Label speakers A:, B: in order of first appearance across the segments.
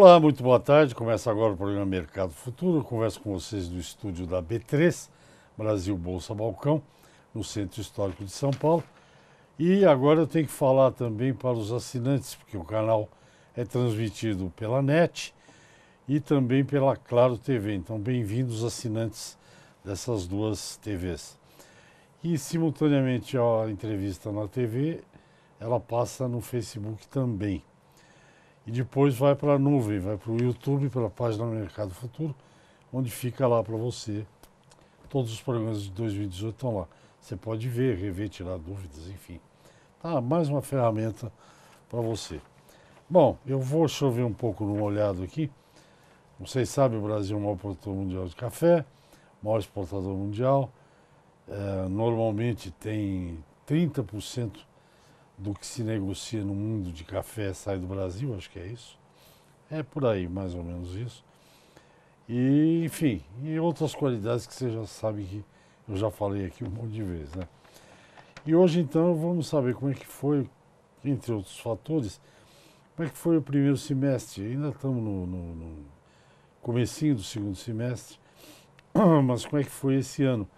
A: Olá, muito boa tarde. Começa agora o programa Mercado Futuro. Eu converso com vocês do estúdio da B3, Brasil Bolsa Balcão, no Centro Histórico de São Paulo. E agora eu tenho que falar também para os assinantes, porque o canal é transmitido pela NET e também pela Claro TV. Então, bem-vindos assinantes dessas duas TVs. E simultaneamente à entrevista na TV, ela passa no Facebook também e depois vai para a nuvem, vai para o YouTube, para a página do Mercado Futuro, onde fica lá para você. Todos os programas de 2018 estão lá. Você pode ver, rever, tirar dúvidas, enfim. Tá, mais uma ferramenta para você. Bom, eu vou chover um pouco num olhado aqui. Vocês sabem, o Brasil é o maior produtor mundial de café, maior exportador mundial. É, normalmente tem 30% do que se negocia no mundo de café sai do Brasil, acho que é isso. É por aí, mais ou menos isso. E, enfim, e outras qualidades que você já sabe que eu já falei aqui um monte de vezes, né? E hoje, então, vamos saber como é que foi, entre outros fatores, como é que foi o primeiro semestre. Ainda estamos no, no, no comecinho do segundo semestre, mas como é que foi esse ano?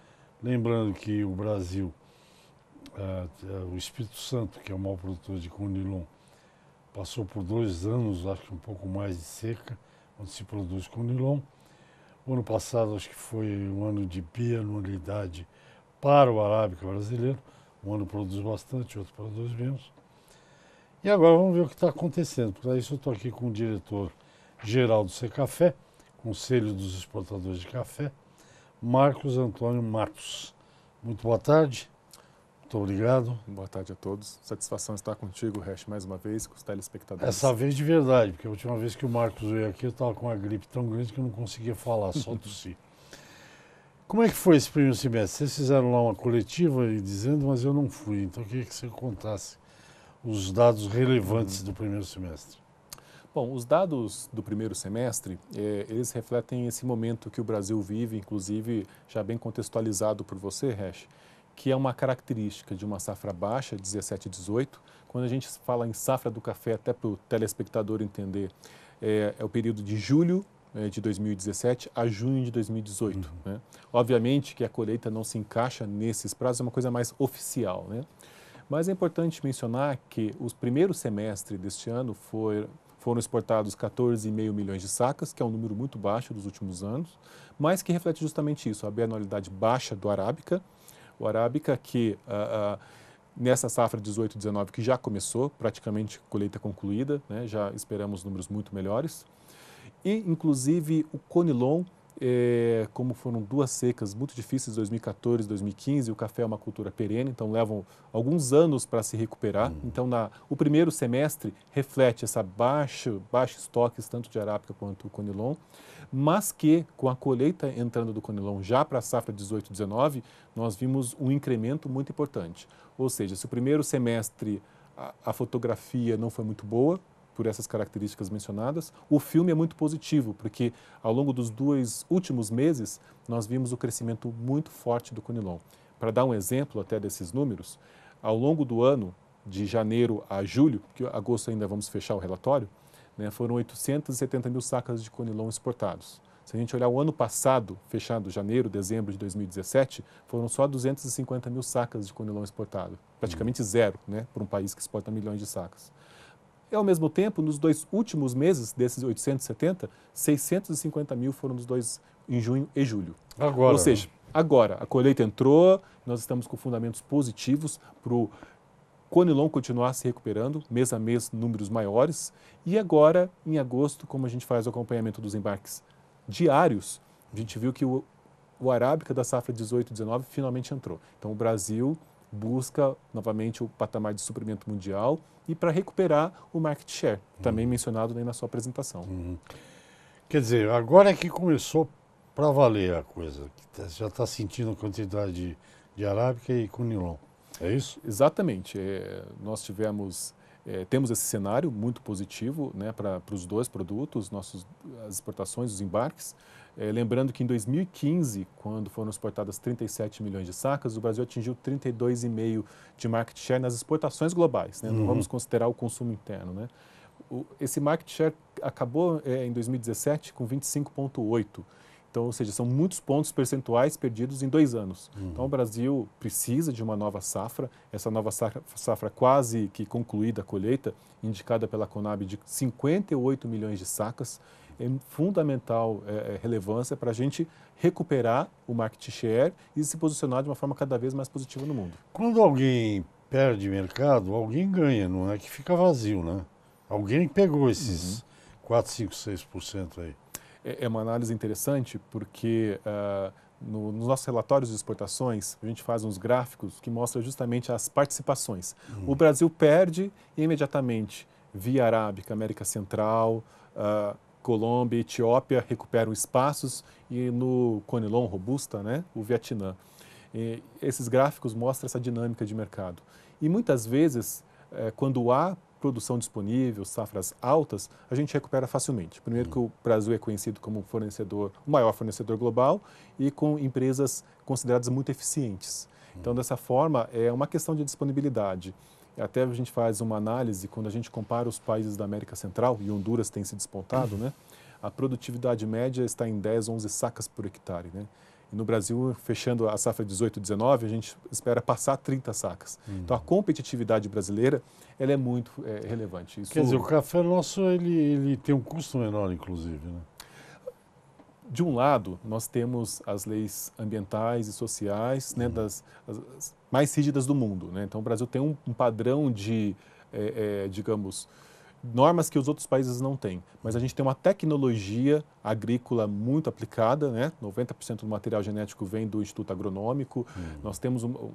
A: Lembrando que o Brasil o Espírito Santo, que é o maior produtor de Conilon, passou por dois anos, acho que um pouco mais de seca, onde se produz Conilon. O ano passado, acho que foi um ano de bianualidade para o arábica brasileiro. Um ano produz bastante, outro produz menos. E agora vamos ver o que está acontecendo. Para isso, eu estou aqui com o diretor geral do Secafé, Conselho dos Exportadores de Café, Marcos Antônio Matos. Muito boa tarde. Muito obrigado. Boa tarde a todos. Satisfação estar contigo, Hash, mais uma vez, com
B: os telespectadores. Essa
A: vez de verdade, porque a última vez que o Marcos veio aqui, eu estava com uma gripe tão grande que eu não conseguia falar, só si Como é que foi esse primeiro semestre? Vocês fizeram lá uma coletiva e dizendo, mas eu não fui. Então, eu queria que você contasse os dados relevantes uhum. do primeiro semestre. Bom, os dados do primeiro semestre, é, eles refletem
B: esse momento que o Brasil vive, inclusive já bem contextualizado por você, Hash, que é uma característica de uma safra baixa, 17 e 18. Quando a gente fala em safra do café, até para o telespectador entender, é, é, o período de julho é, de 2017 a junho de 2018. Uhum. Né? Obviamente que a colheita não se encaixa nesses prazos, é uma coisa mais oficial. Né? Mas é importante mencionar que os primeiros semestre deste ano foi, foram exportados 14,5 milhões de sacas, que é um número muito baixo dos últimos anos, mas que reflete justamente isso, a bianualidade baixa do Arábica, o Arábica que ah, ah, nessa safra 18-19 que já começou, praticamente colheita concluída, né? já esperamos números muito melhores. E inclusive o Conilon, é, como foram duas secas muito difíceis, 2014 e 2015, o café é uma cultura perene, então levam alguns anos para se recuperar. Uhum. Então, na, o primeiro semestre reflete essa baixa, baixos estoques tanto de arábica quanto o conilon, mas que com a colheita entrando do conilon já para a safra 18/19, nós vimos um incremento muito importante. Ou seja, se o primeiro semestre a, a fotografia não foi muito boa, por essas características mencionadas. O filme é muito positivo, porque ao longo dos dois últimos meses nós vimos o crescimento muito forte do Conilon. Para dar um exemplo até desses números, ao longo do ano, de janeiro a julho, porque agosto ainda vamos fechar o relatório, né, foram 870 mil sacas de conilon exportados. Se a gente olhar o ano passado, fechado janeiro, dezembro de 2017, foram só 250 mil sacas de conilon exportado, praticamente uhum. zero, né, para um país que exporta milhões de sacas. E, ao mesmo tempo, nos dois últimos meses desses 870, 650 mil foram nos dois, em junho e julho. Agora. Ou né? seja, agora, a colheita entrou, nós estamos com fundamentos positivos para o Conilon continuar se recuperando, mês a mês, números maiores. E agora, em agosto, como a gente faz o acompanhamento dos embarques diários, a gente viu que o, o Arábica da safra 18-19 finalmente entrou. Então, o Brasil busca novamente o patamar de suprimento mundial e para recuperar o
A: market share, uhum. também mencionado na sua apresentação. Uhum. Quer dizer, agora é que começou para valer a coisa, tá, já está sentindo a quantidade de, de arábica e com nylon, é isso? Exatamente. É, nós tivemos é, temos esse cenário
B: muito positivo né, para os dois produtos, nossos, as exportações, os embarques. É, lembrando que em 2015, quando foram exportadas 37 milhões de sacas, o Brasil atingiu 32,5% de market share nas exportações globais. Né? Uhum. Não vamos considerar o consumo interno. Né? O, esse market share acabou é, em 2017 com 25,8%. Então, ou seja, são muitos pontos percentuais perdidos em dois anos. Uhum. Então, o Brasil precisa de uma nova safra. Essa nova safra, safra quase que concluída a colheita, indicada pela Conab de 58 milhões de sacas é fundamental é, é relevância para a gente recuperar o market share e se posicionar de uma forma cada vez mais positiva no mundo.
A: Quando alguém perde mercado, alguém ganha, não é que fica vazio, né? Alguém pegou esses uhum. 4, 5, 6% aí. É, é uma análise
B: interessante porque uh, no, nos nossos relatórios de exportações, a gente faz uns gráficos que mostram justamente as participações. Uhum. O Brasil perde imediatamente via arábica, América Central, uh, Colômbia e Etiópia recuperam espaços e no Conilon Robusta, né, o Vietnã. E esses gráficos mostram essa dinâmica de mercado. E muitas vezes, é, quando há produção disponível, safras altas, a gente recupera facilmente. Primeiro hum. que o Brasil é conhecido como fornecedor, o maior fornecedor global e com empresas consideradas muito eficientes. Então, hum. dessa forma, é uma questão de disponibilidade. É, até a gente faz uma análise quando a gente compara os países da América Central, e Honduras tem se despontado, né? A produtividade média está em 10, 11 sacas por hectare, né? E no Brasil, fechando a safra 18, 19, a gente espera passar 30 sacas. Então a uhum. competitividade brasileira ela é muito é, relevante. Isso... Quer dizer, o
A: café nosso ele, ele tem um custo menor, inclusive, né? De
B: um lado, nós temos as leis ambientais e sociais, né, uhum. das, as, mais rígidas do mundo. Né? Então, o Brasil tem um, um padrão de, é, é, digamos, normas que os outros países não têm. Mas a gente tem uma tecnologia agrícola muito aplicada, né? 90% do material genético vem do Instituto Agronômico. Hum. Nós temos um,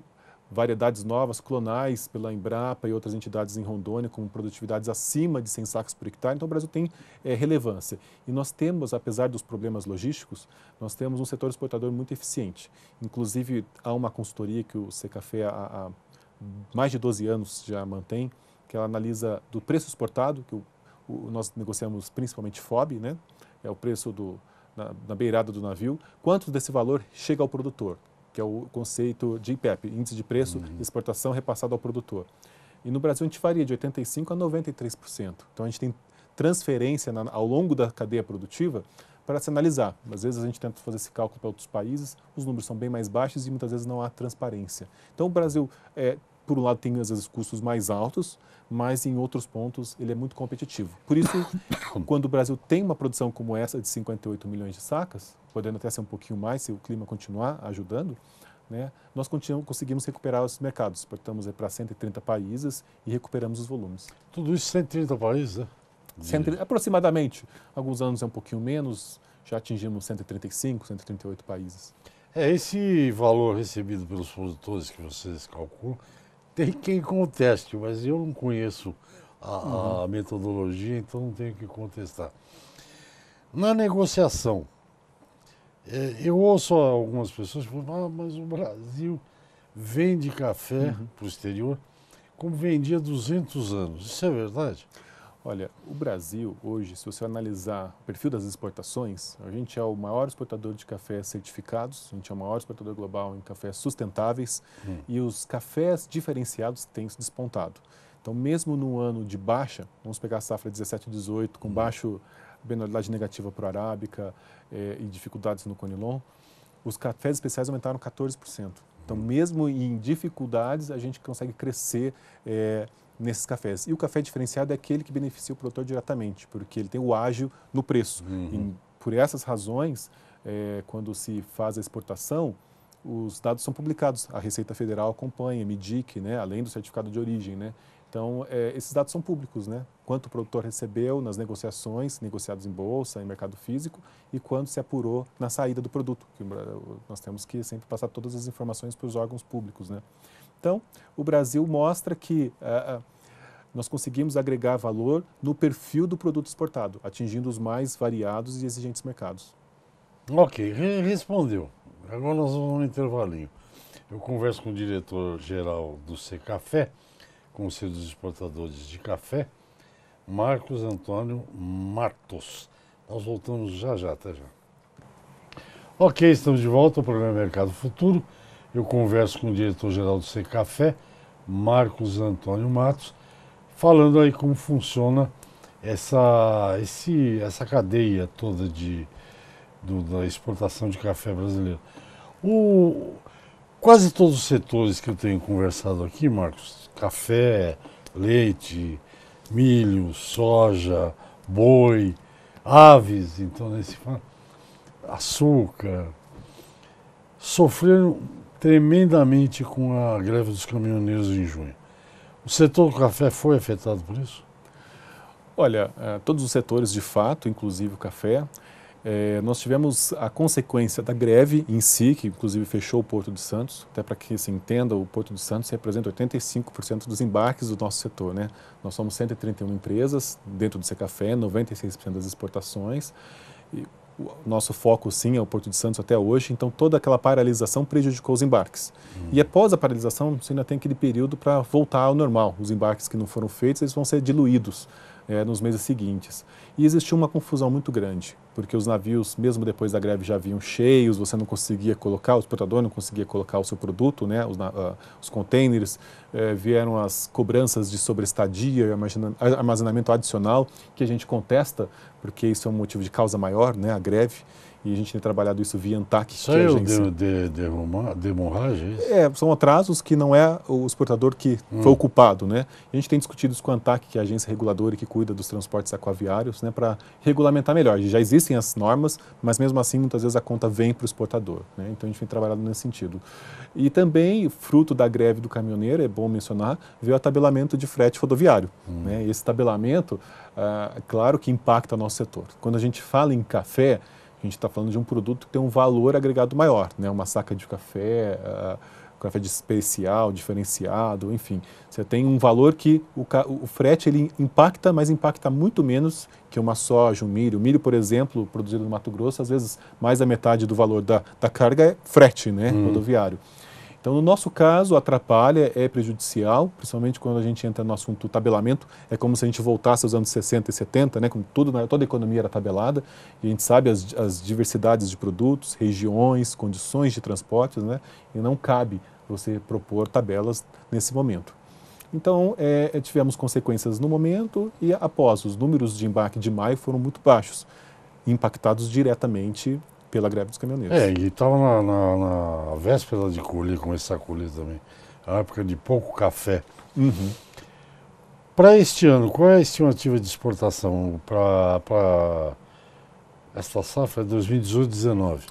B: variedades novas, clonais, pela Embrapa e outras entidades em Rondônia, com produtividades acima de 100 sacos por hectare. Então, o Brasil tem é, relevância. E nós temos, apesar dos problemas logísticos, nós temos um setor exportador muito eficiente. Inclusive, há uma consultoria que o Secafé há, há mais de 12 anos já mantém, que ela analisa do preço exportado, que o, o, nós negociamos principalmente FOB, né? é o preço do, na, na beirada do navio, quanto desse valor chega ao produtor que é o conceito de IPEP, Índice de Preço uhum. de Exportação Repassado ao Produtor. E no Brasil a gente varia de 85% a 93%. Então a gente tem transferência na, ao longo da cadeia produtiva para se analisar. Às vezes a gente tenta fazer esse cálculo para outros países, os números são bem mais baixos e muitas vezes não há transparência. Então o Brasil é, por um lado, tem às vezes custos mais altos, mas em outros pontos ele é muito competitivo. Por isso, quando o Brasil tem uma produção como essa de 58 milhões de sacas, podendo até ser um pouquinho mais se o clima continuar ajudando, né, nós conseguimos recuperar os mercados. Exportamos é, para 130 países e recuperamos os volumes.
A: Tudo isso 130 países,
B: né? 130, aproximadamente. Alguns anos é um pouquinho menos, já atingimos
A: 135, 138 países. É, esse valor recebido pelos produtores que vocês calculam, tem quem conteste, mas eu não conheço a, uhum. metodologia, então não tenho que contestar. Na negociação, é, eu ouço algumas pessoas falando, ah, mas o Brasil vende café uhum. para o exterior como vendia há 200 anos. Isso é verdade?
B: Olha, o Brasil hoje, se você analisar o perfil das exportações, a gente é o maior exportador de cafés certificados, a gente é o maior exportador global em cafés sustentáveis hum. e os cafés diferenciados têm se despontado. Então, mesmo num ano de baixa, vamos pegar a safra 17 e 18, com hum. baixo penalidade negativa para o Arábica eh, e dificuldades no Conilon, os cafés especiais aumentaram 14%. Então, mesmo em dificuldades, a gente consegue crescer é, nesses cafés. E o café diferenciado é aquele que beneficia o produtor diretamente, porque ele tem o ágil no preço. Uhum. E, por essas razões, é, quando se faz a exportação, os dados são publicados. A Receita Federal acompanha, MIDIC, né, além do certificado de origem. Né? Então, é, esses dados são públicos, né? Quanto o produtor recebeu nas negociações, negociados em bolsa, em mercado físico, e quanto se apurou na saída do produto. Que nós temos que sempre passar todas as informações para os órgãos públicos, né? Então, o Brasil mostra que uh, nós conseguimos agregar valor no perfil do produto exportado, atingindo os mais variados e exigentes mercados.
A: Ok, respondeu. Agora nós vamos no intervalinho. Eu converso com o diretor-geral do CCAFÉ. Café Conselho dos exportadores de café, Marcos Antônio Matos. Nós voltamos já já, até já. Ok, estamos de volta ao programa Mercado Futuro. Eu converso com o diretor-geral do Secafé, Marcos Antônio Matos, falando aí como funciona essa, esse, essa cadeia toda de, do, da exportação de café brasileiro. O, quase todos os setores que eu tenho conversado aqui, Marcos, café, leite, milho, soja, boi, aves, então nesse açúcar, sofreram tremendamente com a greve dos caminhoneiros em junho. O setor do café foi afetado por isso?
B: Olha, eh, todos os setores de fato, inclusive o café. É, nós tivemos a consequência da greve em si, que inclusive fechou o Porto de Santos. Até para que se entenda, o Porto de Santos representa 85% dos embarques do nosso setor. Né? Nós somos 131 empresas dentro do Secafé, 96% das exportações. E o nosso foco, sim, é o Porto de Santos até hoje. Então, toda aquela paralisação prejudicou os embarques. Uhum. E após a paralisação, você ainda tem aquele período para voltar ao normal. Os embarques que não foram feitos, eles vão ser diluídos é, nos meses seguintes. E existia uma confusão muito grande, porque os navios, mesmo depois da greve, já vinham cheios, você não conseguia colocar, o exportador não conseguia colocar o seu produto, né, os, uh, os eh, vieram as cobranças de sobreestadia e armazenamento adicional, que a gente contesta, porque isso é um motivo de causa maior, né, a greve. E a gente tem trabalhado isso via ANTAC. Saiu é é agência... de, de, de, de hemorragia? É, é, são atrasos que não é o exportador que hum. foi ocupado, culpado. Né? A gente tem discutido isso com a ANTAC, que é a agência reguladora que cuida dos transportes aquaviários, né, para regulamentar melhor. Já existem as normas, mas mesmo assim, muitas vezes a conta vem para o exportador. Né? Então a gente tem trabalhado nesse sentido. E também, fruto da greve do caminhoneiro, é bom mencionar, veio o tabelamento de frete rodoviário. Hum. Né? Esse tabelamento, ah, claro que impacta o nosso setor. Quando a gente fala em café, a gente está falando de um produto que tem um valor agregado maior, né? Uma saca de café, uh, café de especial, diferenciado, enfim. Você tem um valor que o, o, frete ele impacta, mas impacta muito menos que uma soja, um milho. O milho, por exemplo, produzido no Mato Grosso, às vezes mais da metade do valor da, da carga é frete, né? Hum. Rodoviário. Então, no nosso caso, atrapalha, é prejudicial, principalmente quando a gente entra no assunto tabelamento. É como se a gente voltasse aos anos 60 e 70, né, como tudo, toda a economia era tabelada, e a gente sabe as, as diversidades de produtos, regiões, condições de transportes, né, e não cabe você propor tabelas nesse momento. Então, é, é tivemos consequências no momento e após os números de embarque de maio foram muito baixos, impactados diretamente pela greve dos caminhoneiros. É,
A: e estava na, na, na, véspera de colher, começar a colher também, a época de pouco café. Uhum. Para este ano, qual é a estimativa de exportação para esta safra 2018-19?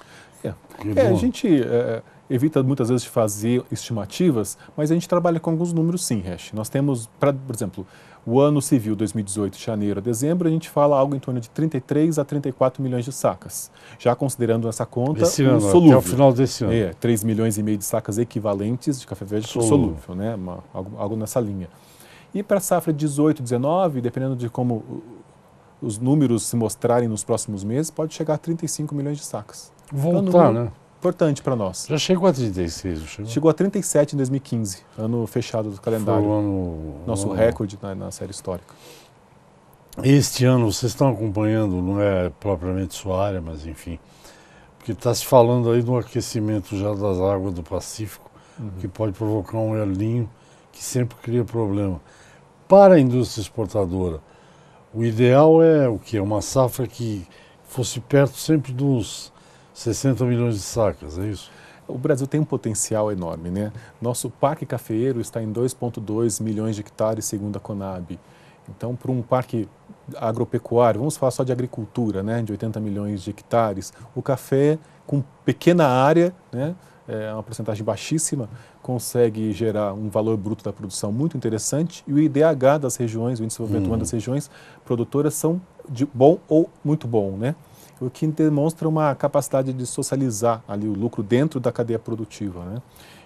A: É. é, a gente é, evita muitas vezes de fazer estimativas,
B: mas a gente trabalha com alguns números sim, Hash. Nós temos, pra, por exemplo, o ano civil 2018, janeiro a dezembro, a gente fala algo em torno de 33 a 34 milhões de sacas, já considerando essa conta Esse um ano, solúvel. Até o final desse ano. É, 3 milhões e meio de sacas equivalentes de café verde solúvel, solúvel né? Uma, algo, algo, nessa linha. E para a safra 18, 19, dependendo de como os números se mostrarem nos próximos meses, pode chegar a 35 milhões de sacas.
A: Então, voltar, então, né?
B: importante para nós.
A: Já chegou a 36, chegou? Chegou a
B: 37 em 2015, ano fechado do calendário. Foi o ano, nosso ano. recorde na, na série histórica.
A: Este ano, vocês estão acompanhando, não é propriamente sua área, mas enfim, porque está se falando aí do aquecimento já das águas do Pacífico, uhum. que pode provocar um elinho que sempre cria problema. Para a indústria exportadora, o ideal é o que? Uma safra que fosse perto sempre dos 60 milhões de sacas, é isso? O Brasil tem um potencial enorme, né? Nosso parque
B: cafeeiro está em 2,2 milhões de hectares, segundo a Conab. Então, para um parque agropecuário, vamos falar só de agricultura, né, de 80 milhões de hectares, o café com pequena área, né, é uma porcentagem baixíssima, consegue gerar um valor bruto da produção muito interessante e o IDH das regiões, o índice de desenvolvimento hum. das regiões produtoras são de bom ou muito bom, né? o que demonstra uma capacidade de socializar ali o lucro dentro da cadeia produtiva. Né?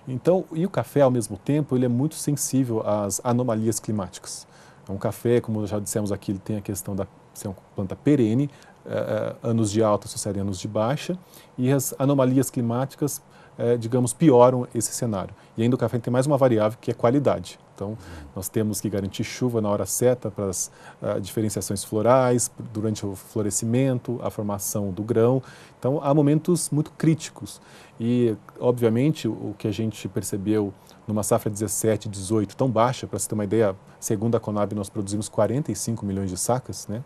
B: Então, e o café, ao mesmo tempo, ele é muito sensível às anomalias climáticas. É um café, como já dissemos aqui, ele tem a questão da ser uma planta perene, eh, eh, anos de alta sucedem é anos de baixa, e as anomalias climáticas é, digamos, pioram esse cenário. E ainda o café tem mais uma variável que é qualidade. Então, nós temos que garantir chuva na hora certa para as uh, diferenciações florais, durante o florescimento, a formação do grão. Então, há momentos muito críticos. E, obviamente, o que a gente percebeu numa safra 17, 18, tão baixa, para você ter uma ideia, segundo a Conab, nós produzimos 45 milhões de sacas, né?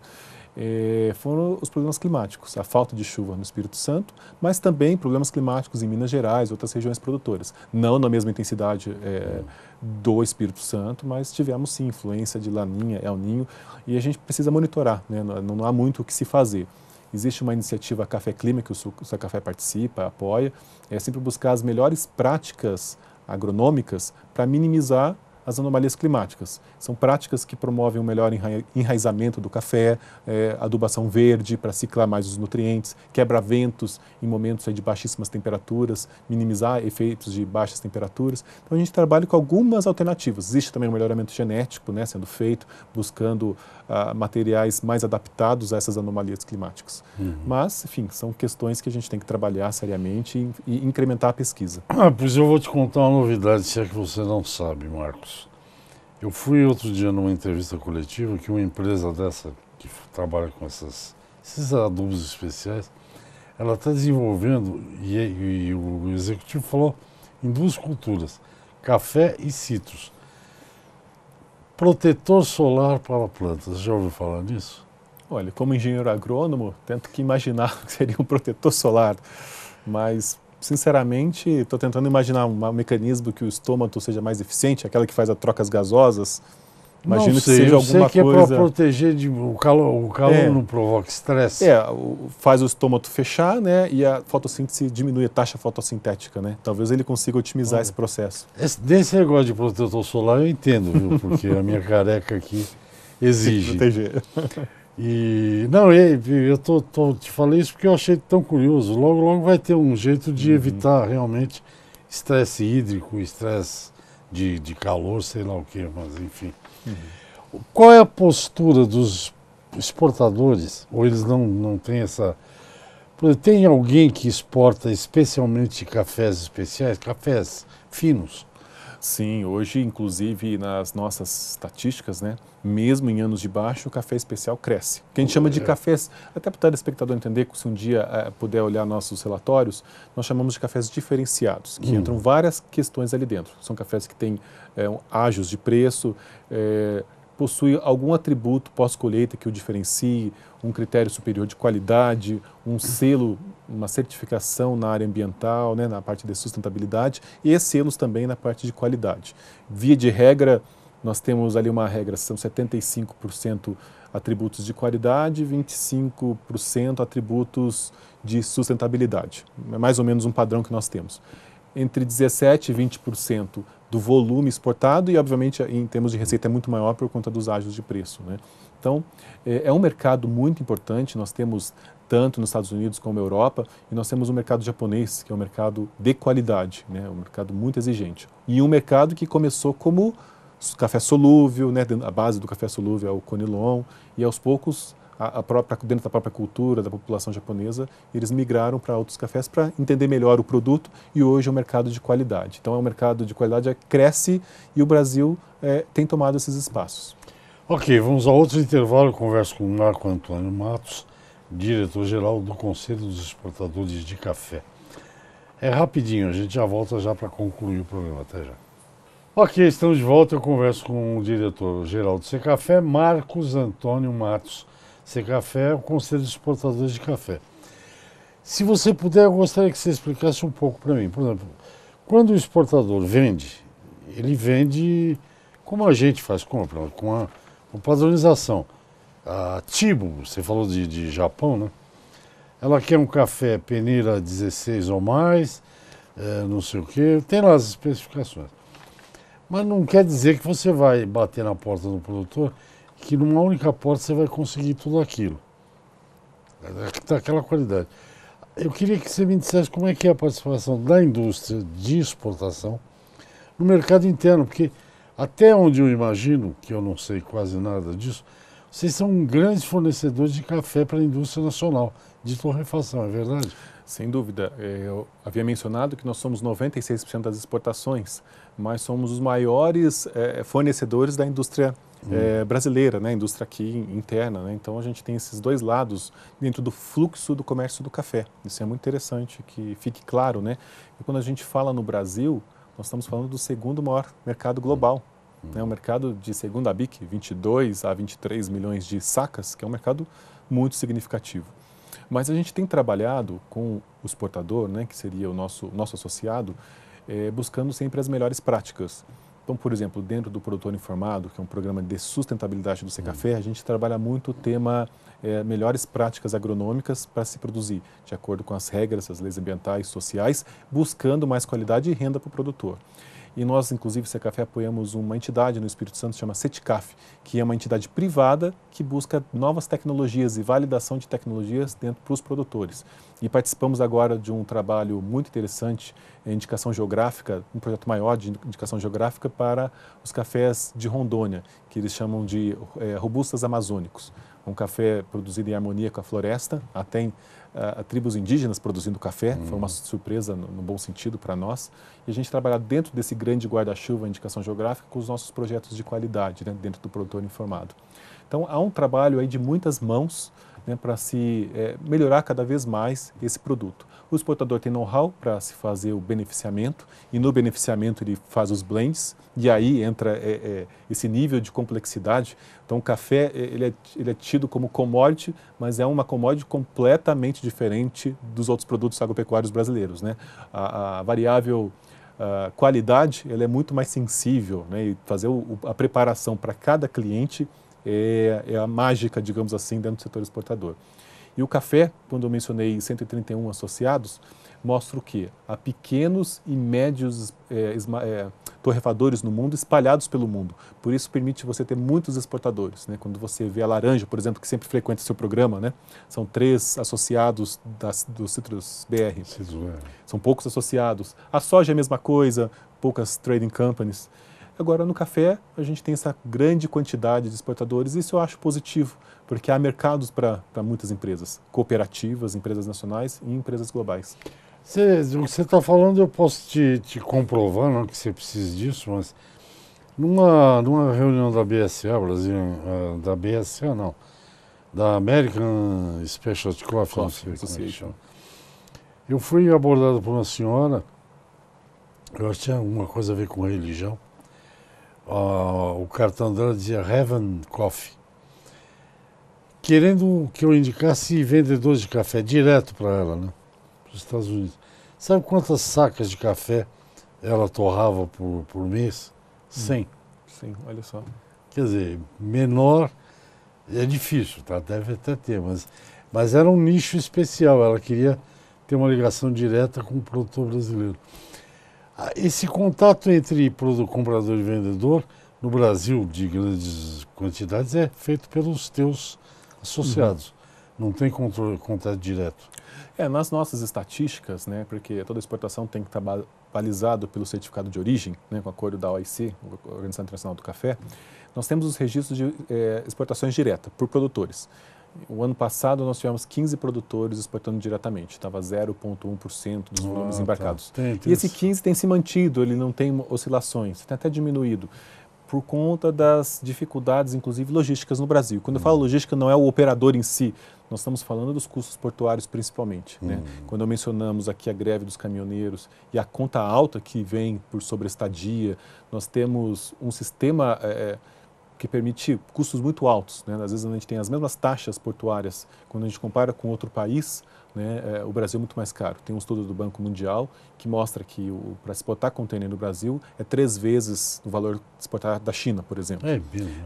B: eh, foram os problemas climáticos, a falta de chuva no Espírito Santo, mas também problemas climáticos em Minas Gerais, outras regiões produtoras. Não na mesma intensidade é, do Espírito Santo, mas tivemos sim influência de Laninha, El Ninho, e a gente precisa monitorar, né? não, não há muito o que se fazer. Existe uma iniciativa Café Clima que o Café participa, apoia, é sempre buscar as melhores práticas agronômicas para minimizar as anomalias climáticas. São práticas que promovem o um melhor enraizamento do café, é, adubação verde para ciclar mais os nutrientes, quebra-ventos em momentos de baixíssimas temperaturas, minimizar efeitos de baixas temperaturas. Então a gente trabalha com algumas alternativas. Existe também o um melhoramento genético né, sendo feito, buscando uh, materiais mais adaptados a essas anomalias climáticas. Uhum. Mas, enfim, são questões que a gente tem que trabalhar seriamente e, e incrementar a pesquisa.
A: Ah, pois eu vou te contar uma novidade, se é que você não sabe, Marcos. Eu fui outro dia numa entrevista coletiva que uma empresa dessa que trabalha com essas, esses adubos especiais, ela está desenvolvendo, e, e, e, o executivo falou, em duas culturas, café e citros. Protetor solar para plantas, já ouviu falar nisso? Olha, como engenheiro agrônomo, tento que imaginar o que seria um protetor solar,
B: mas sinceramente, estou tentando imaginar um mecanismo que o estômago seja mais eficiente, aquela que faz as trocas gasosas. Imagino sei, que seja alguma que coisa. É para
A: proteger de
B: o calor, o calor é. não provoca estresse. É, faz o estômago fechar, né? E a fotossíntese diminui a taxa fotossintética, né? Talvez ele consiga otimizar Olha. esse processo.
A: Esse, desse negócio de protetor solar eu entendo, viu? Porque a minha careca aqui exige. proteger. E não, eu tô, tô, te falei isso porque eu achei tão curioso. Logo, logo vai ter um jeito de uhum. evitar realmente estresse hídrico, estresse de, de calor, sei lá o que, mas enfim. Uhum. Qual é a postura dos exportadores? Ou eles não, não têm essa. Tem alguém que exporta especialmente cafés especiais, cafés finos? Sim,
B: hoje, inclusive, nas nossas estatísticas, né, mesmo em anos de baixo, o café especial cresce. Que a gente chama de é. cafés, até para o telespectador entender, que se um dia é, puder olhar nossos relatórios, nós chamamos de cafés diferenciados, que hum. entram várias questões ali dentro. São cafés que têm é, um, ágios de preço, é, eh, possui algum atributo pós-colheita que o diferencie, um critério superior de qualidade, um selo, uma certificação na área ambiental, né, na parte de sustentabilidade e selos também na parte de qualidade. Via de regra, nós temos ali uma regra, são 75% atributos de qualidade, 25% atributos de sustentabilidade. É mais ou menos um padrão que nós temos. Entre 17% e 20% do volume exportado e, obviamente, em termos de receita é muito maior por conta dos ágios de preço, né? Então, é, é um mercado muito importante, nós temos tanto nos Estados Unidos como na Europa, e nós temos um mercado japonês, que é um mercado de qualidade, né? um mercado muito exigente. E um mercado que começou como café solúvel, né? a base do café solúvel é o Conilon, e aos poucos, a, a própria, dentro da própria cultura da população japonesa, eles migraram para outros cafés para entender melhor o produto, e hoje é um mercado de qualidade. Então, é um mercado de qualidade que é, cresce e o Brasil é, tem tomado esses espaços.
A: Ok, vamos a outro intervalo. Eu converso com o Marco Antônio Matos, diretor-geral do Conselho dos Exportadores de Café. É rapidinho, a gente já volta já para concluir o programa. Até já. Ok, estamos de volta. Eu converso com o diretor-geral do Secafé, Marcos Antônio Matos. Secafé é o Conselho dos Exportadores de Café. Se você puder, eu gostaria que você explicasse um pouco para mim. Por exemplo, quando o exportador vende, ele vende como a gente faz compra, com a uma padronização. A Tibo, você falou de, de Japão, né? Ela quer um café peneira 16 ou mais, é, não sei o quê, tem lá as especificações. Mas não quer dizer que você vai bater na porta do produtor, que numa única porta você vai conseguir tudo aquilo. Daquela é tá qualidade. Eu queria que você me dissesse como é que é a participação da indústria de exportação no mercado interno, porque até onde eu imagino, que eu não sei quase nada disso, vocês são um grande fornecedor de café para a indústria nacional de torrefação, é verdade? Sem dúvida.
B: É, eu havia mencionado que nós somos 96% das exportações, mas somos os maiores é, fornecedores da indústria é, hum. brasileira, né? indústria aqui interna. Né? Então a gente tem esses dois lados dentro do fluxo do comércio do café. Isso é muito interessante que fique claro, né? E quando a gente fala no Brasil, nós estamos falando do segundo maior mercado global. Uhum. Né? O mercado de, segunda a BIC, 22 a 23 milhões de sacas, que é um mercado muito significativo. Mas a gente tem trabalhado com o exportador, né, que seria o nosso, nosso associado, é, buscando sempre as melhores práticas. Então, por exemplo, dentro do Produtor Informado, que é um programa de sustentabilidade do secafé, uhum. a gente trabalha muito o tema é, melhores práticas agronômicas para se produzir, de acordo com as regras, as leis ambientais, sociais, buscando mais qualidade e renda para o produtor. E nós, inclusive, café apoiamos uma entidade no Espírito Santo, chama CETICAF, que é uma entidade privada que busca novas tecnologias e validação de tecnologias dentro para os produtores. E participamos agora de um trabalho muito interessante em é, indicação geográfica, um projeto maior de indicação geográfica para os cafés de Rondônia, que eles chamam de é, robustas amazônicos um café produzido em harmonia com a floresta. Até em, uh, tribos indígenas produzindo café, foi uma hum. surpresa no, no bom sentido para nós. E a gente trabalhar dentro desse grande guarda-chuva, indicação geográfica, com os nossos projetos de qualidade, né, dentro do produtor informado. Então há um trabalho aí de muitas mãos né, para se é, melhorar cada vez mais esse produto. O exportador tem know-how para se fazer o beneficiamento e no beneficiamento ele faz os blends e aí entra é, é, esse nível de complexidade. Então o café é, ele é, ele é tido como commodity, mas é uma commodity completamente diferente dos outros produtos agropecuários brasileiros. Né? a, a variável a qualidade ela é muito mais sensível né? e fazer o, a preparação para cada cliente é, é a mágica, digamos assim, dentro do setor exportador. E o café, quando eu mencionei 131 associados, mostra o quê? Há pequenos e médios é, é, torrefadores no mundo, espalhados pelo mundo. Por isso permite você ter muitos exportadores. Né? Quando você vê a laranja, por exemplo, que sempre frequenta seu programa, né? são três associados das, do Citrus BR. Ciso, São poucos associados. A soja é a mesma coisa, poucas trading companies. Agora, no café, a gente tem essa grande quantidade de exportadores, e isso eu acho positivo, porque há mercados para muitas empresas, cooperativas, empresas nacionais e empresas globais.
A: Cê, o que você está falando, eu posso te, te comprovar, não que você precise disso, mas numa, numa reunião da BSA, Brasil, uh, da BSA não, da American Specialty Coffee, Coffee é Association, eu fui abordado por uma senhora, eu acho que tinha alguma coisa a ver com religião, o cartão dela dizia Heaven Coffee. Querendo que eu indicasse vendedores de café direto para ela, né? Para os Estados Unidos. Sabe quantas sacas de café ela torrava por, por mês? 100. Hum.
B: Sim, olha só.
A: Quer dizer, menor é difícil, tá? Deve até ter, mas, mas era um nicho especial. Ela queria ter uma ligação direta com o produtor brasileiro. Ah, esse contato entre comprador e vendedor no Brasil de grandes quantidades é feito pelos teus associados. Uhum. Não tem controle, contato direto.
B: É, nas nossas estatísticas, né, porque toda exportação tem que estar balizado pelo certificado de origem, né, com acordo da OIC, Organização Internacional do Café, nós temos os registros de eh, exportações diretas por produtores. O ano passado nós tivemos 15 produtores exportando diretamente, estava 0,1% dos volumes ah, tá. embarcados. Tá. e esse 15 tem se mantido, ele não tem oscilações, tem até diminuído por conta das dificuldades, inclusive logísticas no Brasil. Quando hum. eu falo uhum. logística, não é o operador em si, nós estamos falando dos custos portuários principalmente. Hum. Né? Uhum. Quando mencionamos aqui a greve dos caminhoneiros e a conta alta que vem por sobrestadia, nós temos um sistema é, que permite custos muito altos. Né? Às vezes a gente tem as mesmas taxas portuárias quando a gente compara com outro país, né, é, o Brasil é muito mais caro. Tem um estudo do Banco Mundial que mostra que para exportar contêiner no Brasil é três vezes o valor exportar da China, por exemplo. É,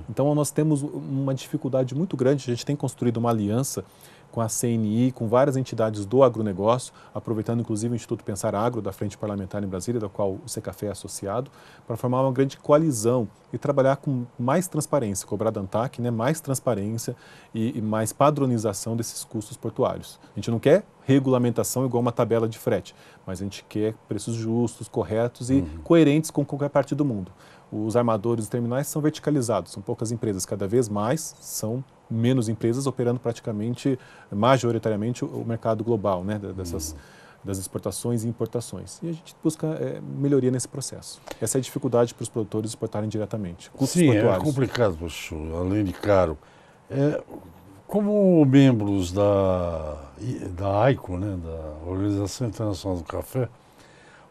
B: então nós temos uma dificuldade muito grande. A gente tem construído uma aliança com a CNI, com várias entidades do agronegócio, aproveitando inclusive o Instituto Pensar Agro, da Frente Parlamentar em Brasília, da qual o Secafé é associado, para formar uma grande coalizão e trabalhar com mais transparência, cobrar da ANTAC né, mais transparência e, e mais padronização desses custos portuários. A gente não quer regulamentação igual uma tabela de frete, mas a gente quer preços justos, corretos e uhum. coerentes com qualquer parte do mundo. Os armadores e terminais são verticalizados, são poucas empresas, cada vez mais são menos empresas operando praticamente, majoritariamente, o mercado global, né? Dessas, uhum. das exportações e importações. E a gente busca é, melhoria nesse processo. Essa é a dificuldade para os produtores exportarem diretamente. Sim, é
A: complicado, além de caro. É, como membros da, da AICO, né, da Organização Internacional do Café,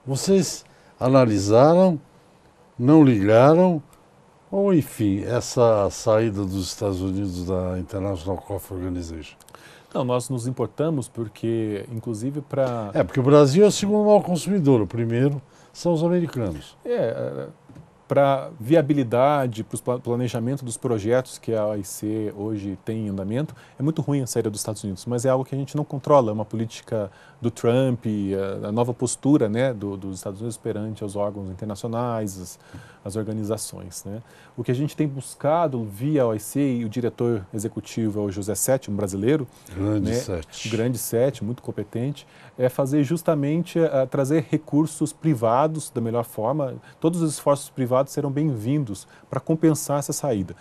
A: vocês analisaram, não ligaram, ou, enfim, essa saída dos Estados Unidos da International Coffee Organization?
B: Não, nós nos importamos porque, inclusive, para. É, porque o
A: Brasil é o segundo maior consumidor, o primeiro são os americanos. É,
B: é para viabilidade, para o planejamento dos projetos que a OIC hoje tem em andamento, é muito ruim a saída dos Estados Unidos, mas é algo que a gente não controla, é uma política do Trump, a, nova postura né, do, dos Estados Unidos perante os órgãos internacionais, as, as, organizações. Né. O que a gente tem buscado via a OIC e o diretor executivo é o José Sete, um brasileiro. Grande né, Sete. Grande Sete, muito competente, é fazer justamente a, trazer recursos privados da melhor forma, todos os esforços privados privados serão bem-vindos para compensar essa saída.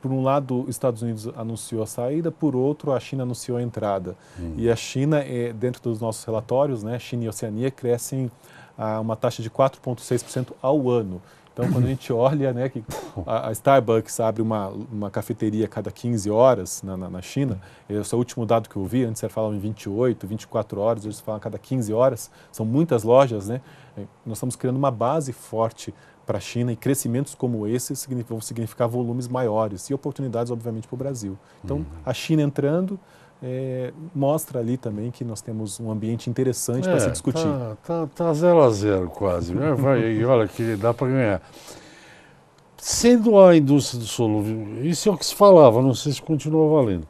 B: Por um lado, os Estados Unidos anunciou a saída, por outro, a China anunciou a entrada. Hum. E a China, é, dentro dos nossos relatórios, né, China e Oceania crescem a uma taxa de 4,6% ao ano. Então, quando a gente olha né, que a, Starbucks abre uma, uma cafeteria a cada 15 horas na, na, na China, esse é o último dado que eu vi, antes eles falavam em 28, 24 horas, hoje eles falam cada 15 horas, são muitas lojas, né? É, nós estamos criando uma base forte para a China e crescimentos como esse vão significar volumes maiores e oportunidades, obviamente, para o Brasil. Então, uhum. a China entrando é, mostra ali também que nós temos um ambiente interessante é, para se discutir. Tá,
A: tá, tá, zero a zero quase. Né? Vai, e olha que dá para ganhar. Sendo a indústria do solúvel, isso é o que se falava, não sei se continua valendo.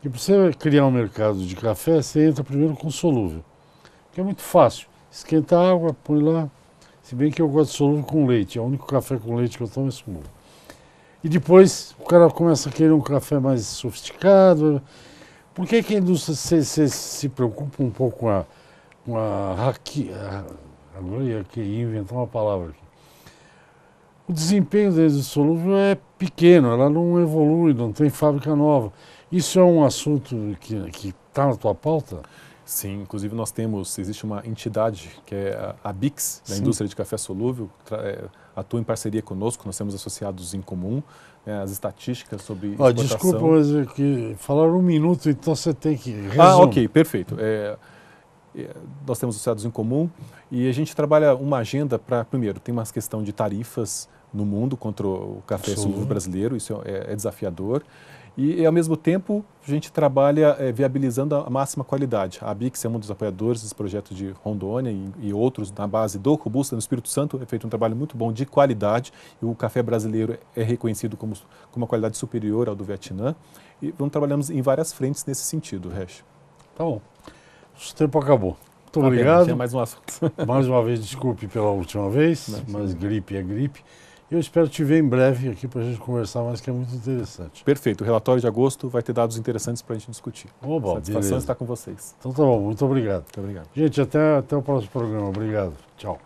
A: Que para você criar um mercado de café, você entra primeiro com solúvel, que é muito fácil. Esquenta a água, põe lá, se bem que eu gosto de soluno com leite, é o único café com leite que eu tomo é soluno. E depois o cara começa a querer um café mais sofisticado. Por que, que a indústria se, se, se preocupa um pouco com a, com a ah, Agora ia, ia inventar uma palavra aqui. O desempenho da indústria solúvel é pequeno, ela não evolui, não tem fábrica nova. Isso é um assunto que está na tua pauta? Sim, inclusive nós temos, existe uma
B: entidade que é a BICS, da né, indústria de café solúvel, é, atua em parceria conosco, nós temos associados em comum né, as estatísticas sobre exportação. Desculpa, mas
A: é que falaram um minuto, então você tem que resumir. Ah, ok,
B: perfeito. É, é, nós temos associados em comum e a gente trabalha uma agenda para, primeiro, tem uma questão de tarifas no mundo contra o café solúvel brasileiro, isso é, é desafiador. E, e, ao mesmo tempo, a gente trabalha é, viabilizando a máxima qualidade. A BICS é um dos apoiadores desse projeto de Rondônia e, e, outros na base do Robusta, no Espírito Santo, é feito um trabalho muito bom de qualidade e o café brasileiro é reconhecido como, como uma qualidade superior ao do Vietnã. E vamos trabalhamos em várias frentes nesse sentido, Resch. Tá bom. O tempo acabou. Muito obrigado. mais
A: um mais uma vez, desculpe pela última vez, mas, mas gripe é gripe. Eu espero te ver em breve aqui para a gente conversar mais, que é muito interessante.
B: Perfeito. O relatório de agosto vai ter dados
A: interessantes para a gente discutir. Oba, bom, Satisfação beleza. estar com vocês. Então tá bom. Muito obrigado. Muito obrigado. Gente, até, até o próximo programa. Obrigado. Tchau.